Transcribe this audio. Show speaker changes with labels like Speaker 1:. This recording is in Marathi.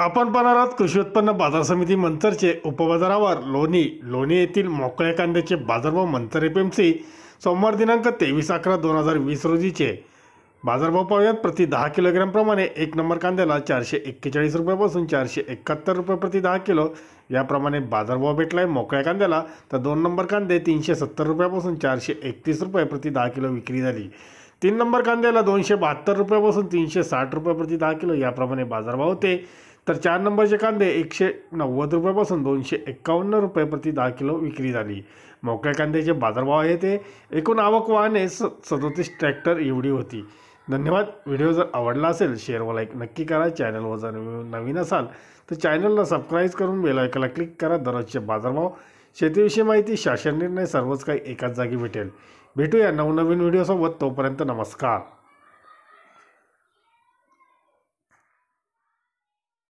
Speaker 1: आपण पाहणार आहोत कृषी उत्पन्न बाजार समिती मंतरचे उपबाजारावर लोणी लोणी येथील मोकळ्या कांद्याचे बाजारभाव मंतर एफ एम सी सोमवार दिनांक तेवीस अकरा दोन हजार वीस रोजीचे बाजारभाव पाहूयात प्रति दहा किलोग्रॅमप्रमाणे एक नंबर कांद्याला चारशे एक्केचाळीस रुपयापासून चारशे एकाहत्तर रुपये प्रति दहा किलो याप्रमाणे बाजारभाव भेटला आहे मोकळ्या कांद्याला तर दोन नंबर कांदे तीनशे सत्तर रुपयापासून चारशे एकतीस रुपये प्रति दहा किलो विक्री झाली तीन नंबर कांद्याला दोनशे बहात्तर रुपयापासून तीनशे साठ रुपये प्रति दहा किलो याप्रमाणे बाजारभाव होते तर चार नंबरचे कांदे एकशे नव्वद रुपयापासून दोनशे एकावन्न रुपये प्रति दहा किलो विक्री झाली मोकळ्या कांद्याचे बाजारभाव आहे ते एकूण आवक वाहने स सदोतीस ट्रॅक्टर एवढी होती धन्यवाद व्हिडिओ जर आवडला असेल शेअर व लाईक नक्की करा चॅनलवर जर नवीन असाल तर चॅनलला सबस्क्राईब करून बेलायकाला क्लिक करा दररोजचे बाजारभाव शेतीविषयी माहिती शासन निर्णय सर्वच काही एकाच जागी भेटेल भेटूया नवनवीन व्हिडिओसोबत तोपर्यंत नमस्कार